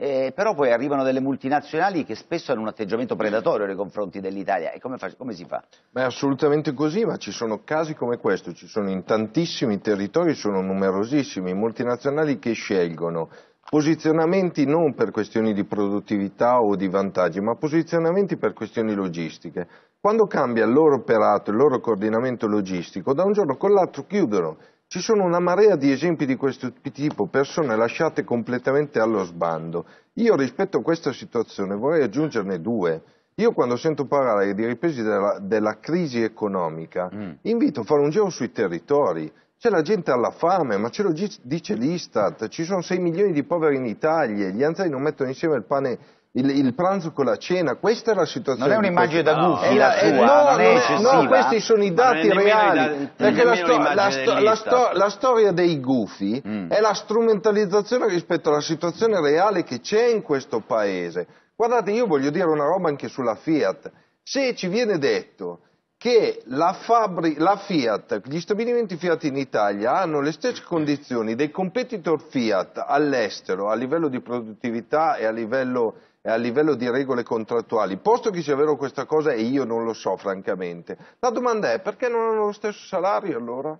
Eh, però poi arrivano delle multinazionali che spesso hanno un atteggiamento predatorio nei confronti dell'Italia e come, come, si fa? Beh, assolutamente così, ma ci sono casi come questo, ci sono in tantissimi territori, sono numerosissimi, multinazionali che scelgono posizionamenti non per questioni di produttività o di vantaggi, ma posizionamenti per questioni logistiche. Quando cambia il loro operato, il loro coordinamento logistico, da un giorno con l'altro chiudono. Ci sono una marea di esempi di questo tipo, persone lasciate completamente allo sbando. Io rispetto a questa situazione vorrei aggiungerne due. Io quando sento parlare di ripresa della, della crisi economica, mm. invito a fare un giro sui territori, c'è la gente alla fame, ma ce lo dice l'Istat, ci sono 6 milioni di poveri in Italia, gli anziani non mettono insieme il pane il, il, pranzo con la cena, questa è la situazione. Non è un'immagine da gufi, no, eh, no, no, no, questi sono i dati reali, da, perché la, sto, la, sto, la, sto, la, storia dei gufi mm. è la strumentalizzazione rispetto alla situazione reale che c'è in questo paese. Guardate, io voglio dire una roba anche sulla Fiat. Se ci viene detto che la, Fabri, la Fiat, gli stabilimenti Fiat in Italia hanno le stesse condizioni dei competitor Fiat all'estero a livello di produttività e a livello, e a livello di regole contrattuali. Posto che sia vero questa cosa e io non lo so francamente, la domanda è perché non hanno lo stesso salario allora?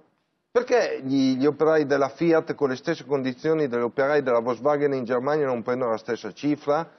Perché gli, gli operai della Fiat con le stesse condizioni degli operai della Volkswagen in Germania non prendono la stessa cifra?